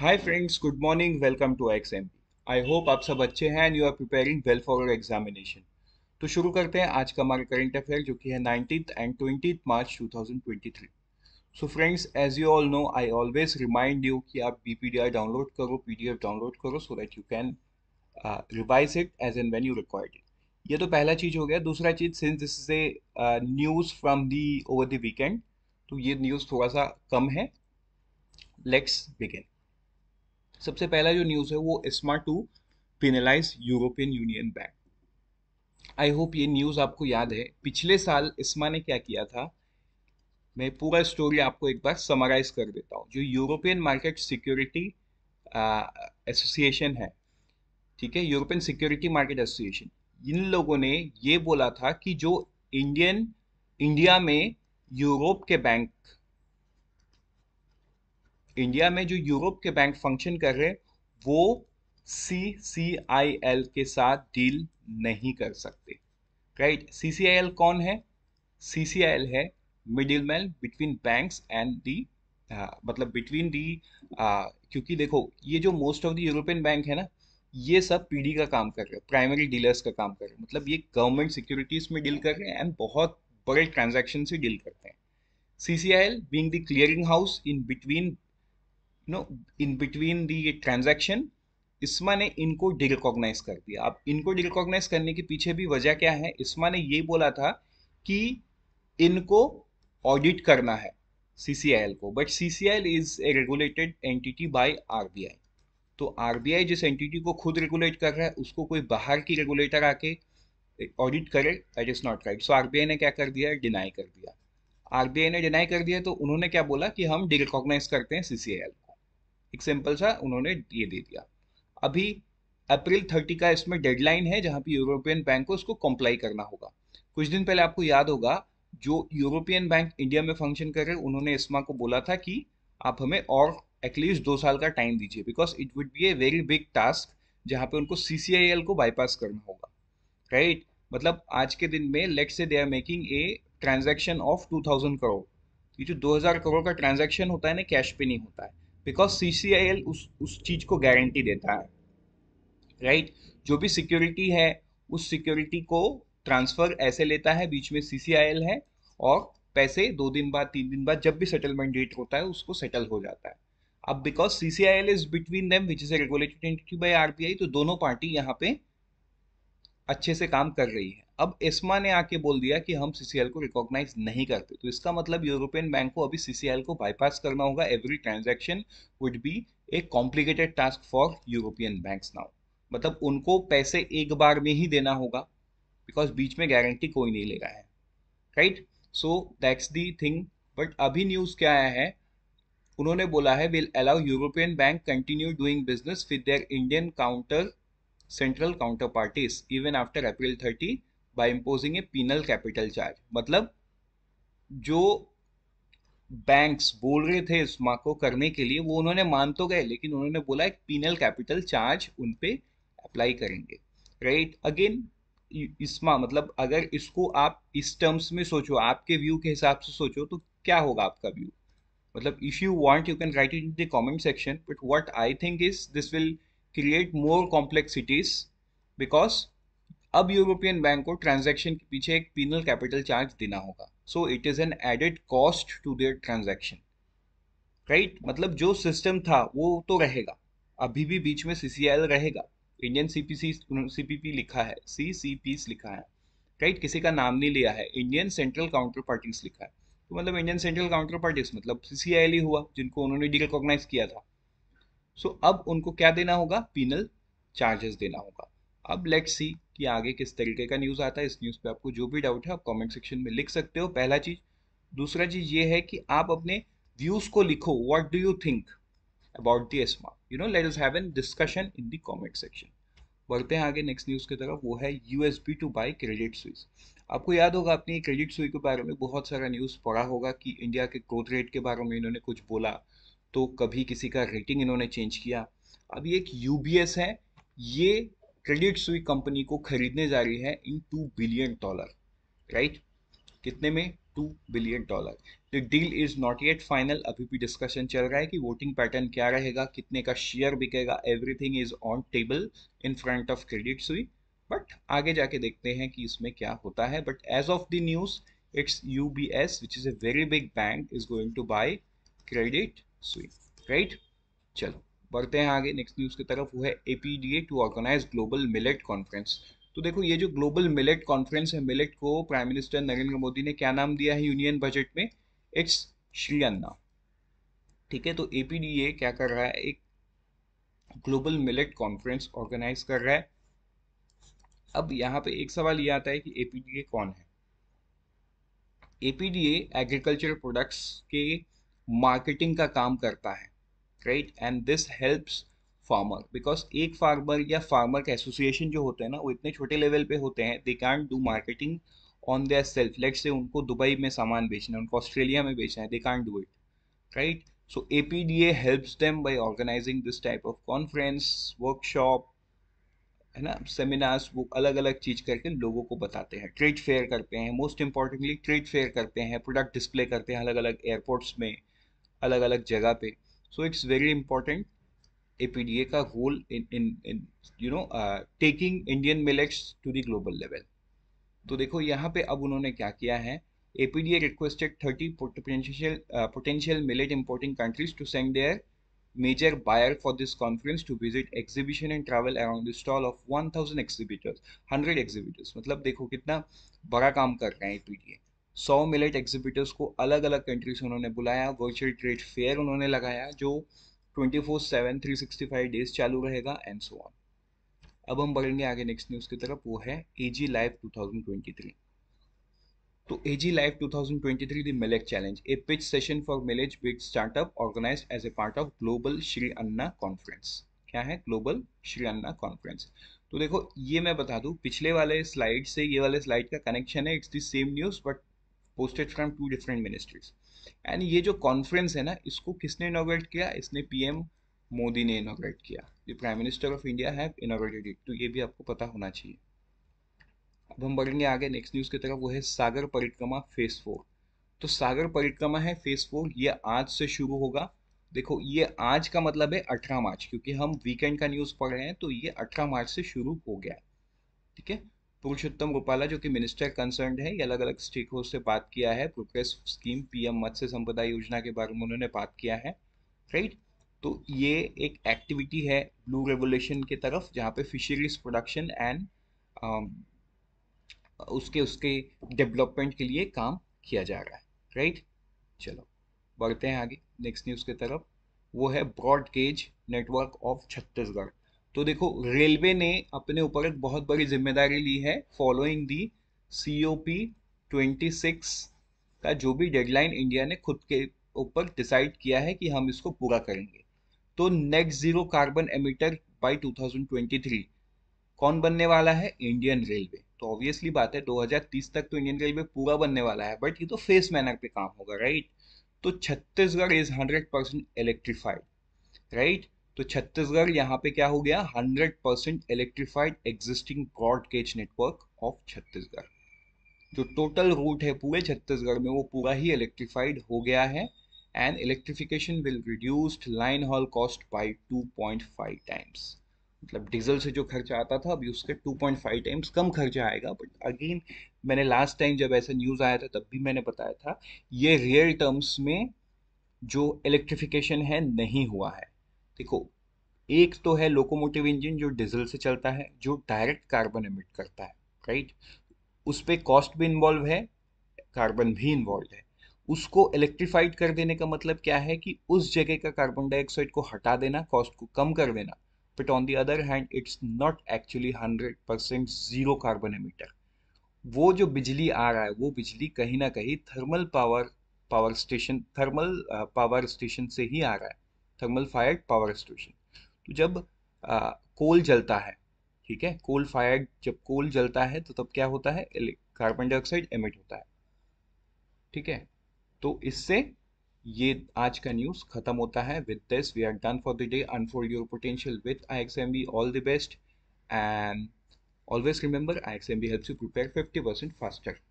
Hi friends good morning welcome to X M I hope आप सब अच्छे हैं and you are preparing well for your examination तो शुरू करते हैं आज का हमारा करंट अफेयर जो कि है nineteen and twenty March 2023 so friends as you all know I always remind you कि आप B P D I download करो पी डी एफ डाउनलोड करो so that you can revise it as and when you required it ये तो पहला चीज़ हो गया दूसरा चीज़ since this is a news from the over the weekend तो ये न्यूज़ थोड़ा सा कम है लेट्स बिगिन सबसे पहला जो न्यूज़ है वो smart to penalise European Union bank I hope ये न्यूज़ आपको याद है पिछले साल इस्मा ने क्या किया था मैं पूरा स्टोरी आपको एक बार समराइज कर देता हूँ जो यूरोपियन मार्केट सिक्योरिटी एसोसिएशन है ठीक है यूरोपियन सिक्योरिटी मार्केट एसोसिएशन इन लोगों ने ये बोला था कि जो इंडियन इंडिया में यूरोप के बैंक इंडिया में जो यूरोप के बैंक फंक्शन कर रहे वो सी सी आई एल के साथ डील नहीं कर सकते right C C I L कौन है सी सी आई एल है middle man between bank and the मतलब बिटवीन दी uh, क्योंकि देखो ये जो most of the European bank है ना ये सब पीडी का काम कर रहे हैं प्राइमरी डीलर्स का काम कर रहे हैं मतलब ये गवर्नमेंट सिक्योरिटीज में डील कर रहे हैं एंड बहुत बड़े ट्रांजेक्शन से डील करते हैं C C I L being the clearing house in between no in between the transaction ESMA ने इनको डिरिकॉग्नाइज कर दिया अब इनको डिरिकॉग्नाइज करने के पीछे भी वजह क्या है इसमा ने ये बोला था कि इनको ऑडिट करना है सीसीआईएल को but CCIL is a regulated entity by RBI तो आरबीआई जिस एंटिटी को खुद रेगुलेट कर रहा है उसको कोई बाहर की रेगुलेटर आके ऑडिट करे that is not right so RBI ने क्या कर दिया डिनाई कर दिया आरबीआई ने डिनाई कर दिया तो उन्होंने क्या बोला कि हम डिरिकॉग्नाइज करते हैं सीसीआईएल को सिंपल सा उन्होंने ये दे दिया अभी अप्रैल थर्टी का इसमें डेडलाइन है जहाँ पे यूरोपियन बैंक को उसको कॉम्प्लाई करना होगा कुछ दिन पहले आपको याद होगा जो यूरोपियन बैंक इंडिया में फंक्शन कर रहे उन्होंने इसमा को बोला था कि आप हमें और एटलीस्ट दो साल का टाइम दीजिए because it would be a very big task जहाँ पे उनको सी को बाईपास करना होगा राइट right? मतलब आज के दिन में let's say they are making a transaction of two thousand crore ये जो 2000 करोड़ का ट्रांजेक्शन होता है ना कैश पे नहीं होता है because C C I L उस उस चीज़ को गारंटी देता है राइट right? जो भी सिक्योरिटी है उस सिक्योरिटी को ट्रांसफ़र ऐसे लेता है बीच में सी सी आई एल है और पैसे दो दिन बाद तीन दिन बाद जब भी सेटलमेंट डेट होता है उसको सेटल हो जाता है अब because C C I L is between them which is a regulated entity by R B I तो दोनों पार्टी यहाँ पे अच्छे से काम कर रही है अब एस्मा ने आके बोल दिया कि हम सीसीएल को रिकॉग्नाइज नहीं करते तो इसका मतलब यूरोपियन बैंक को अभी सीसीएल को बाईपास करना होगा every transaction would be a complicated task for European bank now मतलब उनको पैसे एक बार में ही देना होगा बिकॉज बीच में गारंटी कोई नहीं ले रहा है right so that's the thing but अभी न्यूज़ क्या आया है उन्होंने बोला है will allow European bank continue doing business with their Indian counter central counter parties even after April thirty by imposing a penal capital charge मतलब जो banks बोल रहे थे इस माँ को करने के लिए वो उन्होंने मान तो गए लेकिन उन्होंने बोला एक पीनल कैपिटल चार्ज उन पर अप्लाई करेंगे राइट अगेन इसमा मतलब अगर इसको आप इस टर्म्स में सोचो आपके व्यू के हिसाब से सोचो तो क्या होगा आपका व्यू मतलब if you want you can write it in the comment section but what I think is this will create more complexities because अब यूरोपियन बैंक को ट्रांजैक्शन के पीछे एक पीनल कैपिटल चार्ज देना होगा so it is an added cost to their transaction right मतलब जो system था वो तो रहेगा अभी भी बीच में सी रहेगा इंडियन सी पी लिखा है सी सी पी लिखा है राइट किसी का नाम नहीं लिया है इंडियन सेंट्रल काउंटर पार्टीज लिखा है तो मतलब इंडियन सेंट्रल काउंटर पार्टीज मतलब सी ही हुआ जिनको उन्होंने डिरिकॉग्नाइज किया था सो so, अब उनको क्या देना होगा पीनल चार्जेस देना होगा अब लेट्स सी कि आगे किस तरीके का न्यूज़ आता है इस न्यूज़ पे आपको जो भी डाउट है आप कमेंट सेक्शन में लिख सकते हो पहला चीज़ दूसरा चीज़ ये है कि आप अपने व्यूज़ को लिखो what do you think about the ESMA you know let us have an discussion in the comment section बढ़ते हैं आगे नेक्स्ट न्यूज़ की तरफ वो है U S B to buy Credit Suisse आपको याद होगा आपने क्रेडिट सुई के बारे में बहुत सारा न्यूज़ पढ़ा होगा कि इंडिया के ग्रोथ रेट के बारे में इन्होंने कुछ बोला तो कभी किसी का रेटिंग इन्होंने चेंज किया अब ये एक यू है ये क्रेडिट सुई कंपनी को खरीदने जा रही है in two billion dollar right कितने में two billion dollar the deal is not yet final अभी भी डिस्कशन चल रहा है कि वोटिंग पैटर्न क्या रहेगा कितने का शेयर बिकेगा everything is on table in front of Credit Suisse but आगे जाके देखते हैं कि इसमें क्या होता है but as of the news it's U B S which is a very big bank is going to buy Credit Suisse right चलो बढ़ते हैं आगे नेक्स्ट न्यूज़ की तरफ वो है A P D A to organise global millet conference तो देखो ये जो ग्लोबल मिलेट कॉन्फ्रेंस है मिलेट को प्राइम मिनिस्टर नरेंद्र मोदी ने क्या नाम दिया है यूनियन बजट में इट्स श्री अन्ना ठीक है तो ए पी डी ए क्या कर रहा है एक ग्लोबल मिलेट कॉन्फ्रेंस ऑर्गेनाइज कर रहा है अब यहाँ पे एक सवाल ये आता है कि ए पी डी ए कौन है A P D A agriculture products के मार्केटिंग का काम करता है right and this helps farmer because एक फार्मर या फार्मर के एसोसिएशन जो होते हैं ना वो इतने छोटे लेवल पे होते हैं they can't do marketing on their self let's say उनको दुबई में सामान बेचना है उनको ऑस्ट्रेलिया में बेचना है they can't do it right so A P D A helps them by organising this type of conference workshop है ना सेमिनार्स वो अलग अलग चीज़ करके लोगों को बताते हैं ट्रेड फेयर करते हैं मोस्ट इंपॉर्टेंटली ट्रेड फेयर करते हैं प्रोडक्ट डिस्प्ले करते हैं अलग अलग एयरपोर्ट्स में अलग अलग जगह पे so it's very important APDA ka role in in in you know uh, taking Indian millets to the global level to dekho yahan pe ab unhone kya kiya hai APDA requested 30 potential uh, potential millet importing countries to send their major buyer for this conference to visit exhibition and travel around the stall of 1000 exhibitors 100 exhibitors matlab dekho kitna bada kaam kar rahe hain APDA सौ millet exhibitors को अलग अलग country से उन्होंने बुलाया virtual trade fair उन्होंने लगाया जो twenty four seven three sixty five days चालू रहेगा एंड सो ऑन अब हम बढ़ेंगे आगे नेक्स्ट न्यूज़ की तरफ वो है A G Live two thousand twenty three तो A G Live two thousand twenty three the millet challenge a pitch session for millets big startup organise as a part of global Shri Anna conference क्या है global Shri Anna conference तो देखो ये मैं बता दूं पिछले वाले स्लाइड से ये वाले स्लाइड का कनेक्शन है it's the same news but posted from two different ministries and ये जो कॉन्फ्रेंस है ना इसको किसने इनोग्रेट किया इसने पीएम मोदी ने इनोग्रेट किया the prime minister of India have inaugurated it तो ये भी आपको पता होना चाहिए अब हम बढ़ेंगे आगे नेक्स्ट न्यूज़ की तरफ वो है सागर परिक्रमा फेस फोर तो सागर परिक्रमा है फेस फोर ये आज से शुरू होगा देखो ये आज का मतलब है अठारह मार्च क्योंकि हम वीकेंड का न्यूज़ पढ़ रहे हैं तो ये अठारह मार्च से शुरू हो गया ठीक है पुरुषोत्तम गोपाला जो कि मिनिस्टर कंसर्न है ये अलग अलग स्टेक होल्ड से बात किया है प्रोग्रेस स्कीम पीएम मत्स्य संपदा योजना के बारे में उन्होंने बात किया है राइट तो ये एक एक्टिविटी है ब्लू रेवोल्यूशन की तरफ जहाँ पे फिशरीज प्रोडक्शन एंड उसके उसके डेवलपमेंट के लिए काम किया जा रहा है राइट चलो बढ़ते हैं आगे नेक्स्ट न्यूज़ की तरफ वो है broad gauge network of Chhattisgarh तो देखो रेलवे ने अपने ऊपर एक बहुत बड़ी जिम्मेदारी ली है following the C O P twenty six का जो भी डेडलाइन इंडिया ने खुद के ऊपर डिसाइड किया है कि हम इसको पूरा करेंगे तो next zero carbon emitter by 2023 कौन बनने वाला है इंडियन रेलवे तो ऑब्वियसली बात है 2030 तक तो इंडियन रेलवे पूरा बनने वाला है बट ये तो फेस मैनर पे काम होगा राइट तो Chhattisgarh is hundred percent electrified right तो छत्तीसगढ़ यहाँ पे क्या हो गया 100 percent electrified existing broad gauge network of Chhattisgarh जो टोटल रूट है पूरे छत्तीसगढ़ में वो पूरा ही इलेक्ट्रीफाइड हो गया है and electrification will reduced line haul cost by 2.5 times मतलब डीजल से जो खर्चा आता था अभी उसके 2.5 टाइम्स कम खर्चा आएगा बट अगेन मैंने लास्ट टाइम जब ऐसा न्यूज़ आया था तब भी मैंने बताया था ये रियल टर्म्स में जो इलेक्ट्रिफिकेशन है नहीं हुआ है देखो एक तो है लोकोमोटिव इंजन जो डीजल से चलता है जो डायरेक्ट कार्बन एमिट करता है राइट उस पर कॉस्ट भी इन्वॉल्व है कार्बन भी इन्वॉल्व है उसको इलेक्ट्रीफाइड कर देने का मतलब क्या है कि उस जगह का कार्बन डाइऑक्साइड को हटा देना कॉस्ट को कम कर देना but on the other hand it's not actually hundred percent zero carbon emitter वो जो बिजली आ रहा है वो बिजली कहीं ना कहीं thermal power power station thermal power station से ही आ रहा है थर्मल फायर्ड पावर स्टेशन तो जब आ, कोल जलता है ठीक है कोल फायर्ड जब कोल जलता है तो तब क्या होता है कार्बन डाइऑक्साइड एमिट होता है ठीक है तो इससे ये आज का न्यूज खत्म होता है with this we are done for the day unfold your potential with I X M B all the best and always remember I M B help you prepare fifty percent faster